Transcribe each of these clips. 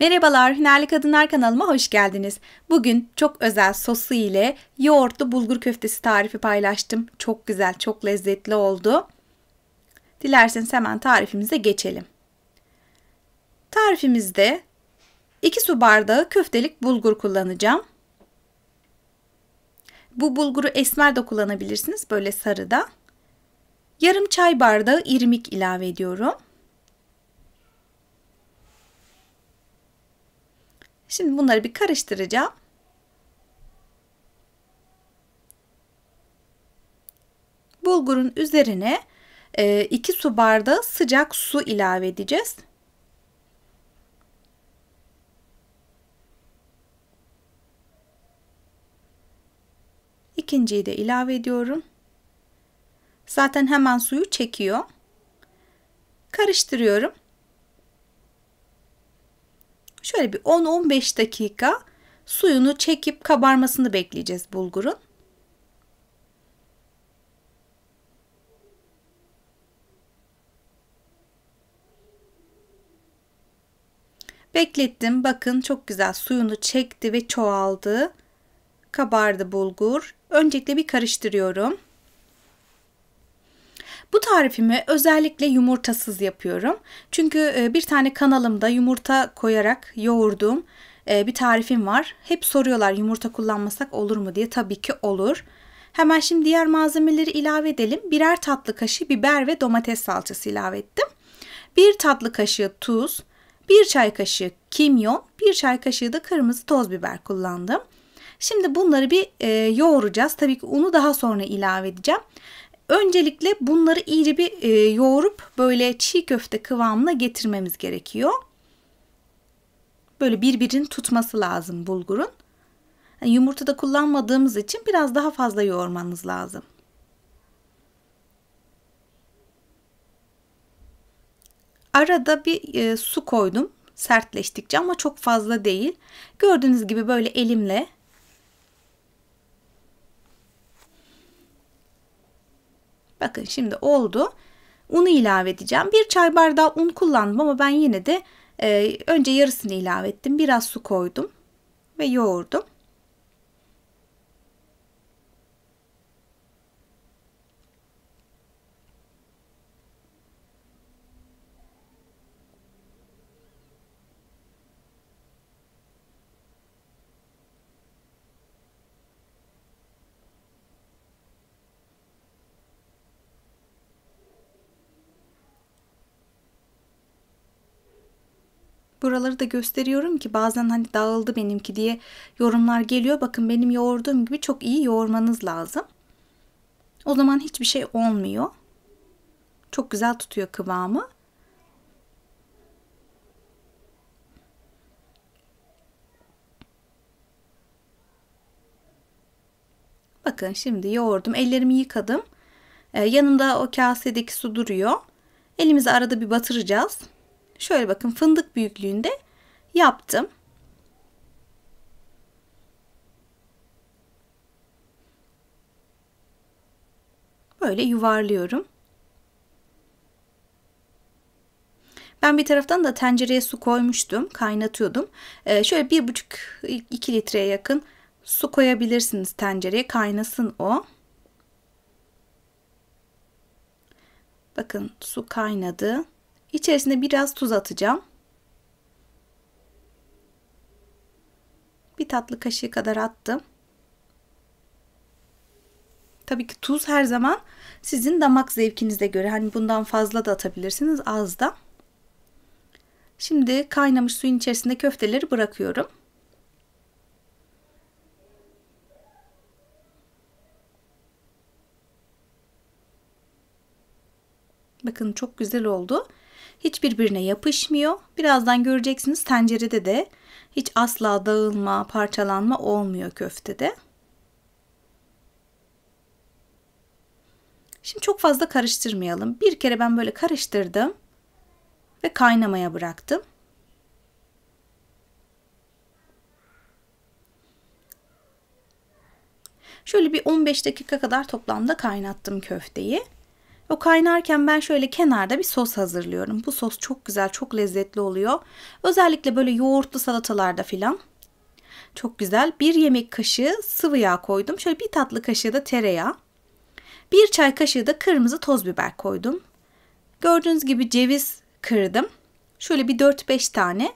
Merhabalar, Hünerli Kadınlar kanalıma hoş geldiniz. Bugün çok özel sosu ile yoğurtlu bulgur köftesi tarifi paylaştım. Çok güzel, çok lezzetli oldu. Dilerseniz hemen tarifimize geçelim. Tarifimizde 2 su bardağı köftelik bulgur kullanacağım. Bu bulguru esmer de kullanabilirsiniz, böyle sarı da. Yarım çay bardağı irmik ilave ediyorum. Şimdi bunları bir karıştıracağım. Bulgurun üzerine 2 e, su bardağı sıcak su ilave edeceğiz. İkinciyi de ilave ediyorum. Zaten hemen suyu çekiyor. Karıştırıyorum şöyle bir 10-15 dakika suyunu çekip kabarmasını bekleyeceğiz bulgurun. Beklettim. Bakın çok güzel suyunu çekti ve çoğaldı. Kabardı bulgur. Öncelikle bir karıştırıyorum. Bu tarifimi özellikle yumurtasız yapıyorum. Çünkü e, bir tane kanalımda yumurta koyarak yoğurduğum e, bir tarifim var. Hep soruyorlar yumurta kullanmasak olur mu diye. Tabii ki olur. Hemen şimdi diğer malzemeleri ilave edelim. Birer tatlı kaşığı biber ve domates salçası ilave ettim. 1 tatlı kaşığı tuz, bir çay kaşığı kimyon, bir çay kaşığı da kırmızı toz biber kullandım. Şimdi bunları bir e, yoğuracağız. Tabii ki unu daha sonra ilave edeceğim. Öncelikle bunları iyice bir e, yoğurup böyle çiğ köfte kıvamına getirmemiz gerekiyor. Böyle birbirini tutması lazım bulgurun. Yani yumurtada kullanmadığımız için biraz daha fazla yoğurmanız lazım. Arada bir e, su koydum sertleştikçe ama çok fazla değil. Gördüğünüz gibi böyle elimle Bakın şimdi oldu. Unu ilave edeceğim. Bir çay bardağı un kullandım ama ben yine de e, önce yarısını ilave ettim. Biraz su koydum ve yoğurdum. buraları da gösteriyorum ki bazen hani dağıldı benimki diye yorumlar geliyor. Bakın benim yoğurduğum gibi çok iyi yoğurmanız lazım. O zaman hiçbir şey olmuyor. Çok güzel tutuyor kıvamı. Bakın şimdi yoğurdum. Ellerimi yıkadım. Ee, yanında o kasedeki su duruyor. Elimizi arada bir batıracağız şöyle bakın fındık büyüklüğünde yaptım. Böyle yuvarlıyorum. Ben bir taraftan da tencereye su koymuştum, kaynatıyordum. Ee, şöyle 1,5-2 litreye yakın su koyabilirsiniz tencereye, kaynasın o. Bakın su kaynadı. İçerisine biraz tuz atacağım. Bir tatlı kaşığı kadar attım. Tabii ki tuz her zaman sizin damak zevkinize göre. Hani bundan fazla da atabilirsiniz, az da. Şimdi kaynamış suyun içerisinde köfteleri bırakıyorum. Bakın çok güzel oldu. Hiçbirbirine yapışmıyor. Birazdan göreceksiniz tencerede de hiç asla dağılma, parçalanma olmuyor köftede. Şimdi çok fazla karıştırmayalım. Bir kere ben böyle karıştırdım ve kaynamaya bıraktım. Şöyle bir 15 dakika kadar toplamda kaynattım köfteyi. O kaynarken ben şöyle kenarda bir sos hazırlıyorum. Bu sos çok güzel, çok lezzetli oluyor. Özellikle böyle yoğurtlu salatalarda filan. Çok güzel. Bir yemek kaşığı sıvı yağ koydum. Şöyle bir tatlı kaşığı da tereyağı. Bir çay kaşığı da kırmızı toz biber koydum. Gördüğünüz gibi ceviz kırdım. Şöyle bir 4-5 tane.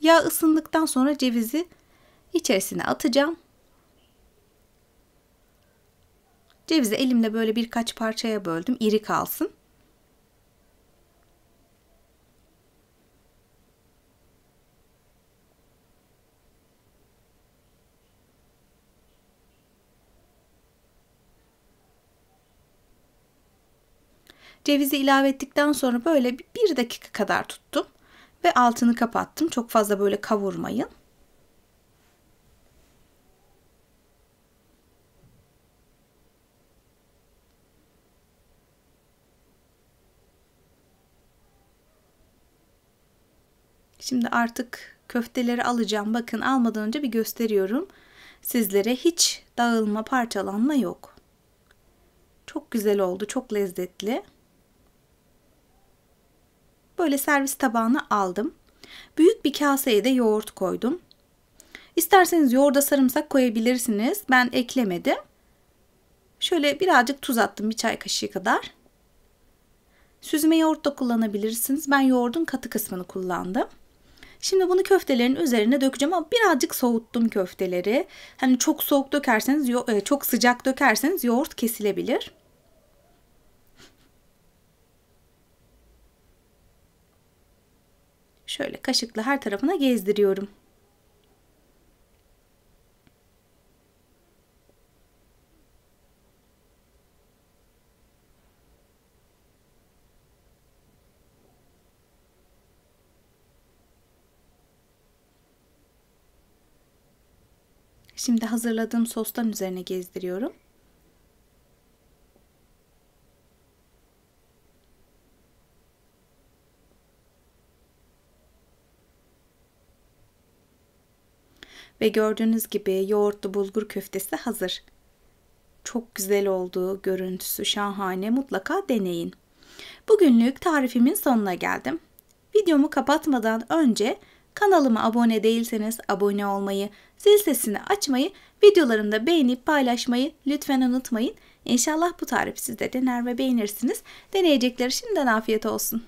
Yağ ısındıktan sonra cevizi içerisine atacağım. Cevizi elimle böyle birkaç parçaya böldüm. iri kalsın. Cevizi ilave ettikten sonra böyle bir dakika kadar tuttum ve altını kapattım. Çok fazla böyle kavurmayın. Şimdi artık köfteleri alacağım. Bakın almadan önce bir gösteriyorum. Sizlere hiç dağılma, parçalanma yok. Çok güzel oldu, çok lezzetli. Böyle servis tabağına aldım. Büyük bir kaseye de yoğurt koydum. İsterseniz yoğurda sarımsak koyabilirsiniz. Ben eklemedim. Şöyle birazcık tuz attım bir çay kaşığı kadar. Süzme yoğurt da kullanabilirsiniz. Ben yoğurdun katı kısmını kullandım. Şimdi bunu köftelerin üzerine dökeceğim ama birazcık soğuttum köfteleri. Hani çok soğuk dökerseniz, e, çok sıcak dökerseniz yoğurt kesilebilir. Şöyle kaşıkla her tarafına gezdiriyorum. Şimdi hazırladığım sostan üzerine gezdiriyorum. Ve gördüğünüz gibi yoğurtlu bulgur köftesi hazır. Çok güzel oldu, görüntüsü şahane mutlaka deneyin. Bugünlük tarifimin sonuna geldim. Videomu kapatmadan önce Kanalıma abone değilseniz abone olmayı, zil sesini açmayı, videolarımda beğenip paylaşmayı lütfen unutmayın. İnşallah bu tarifi siz de dener ve beğenirsiniz. Deneyecekleri şimdiden afiyet olsun.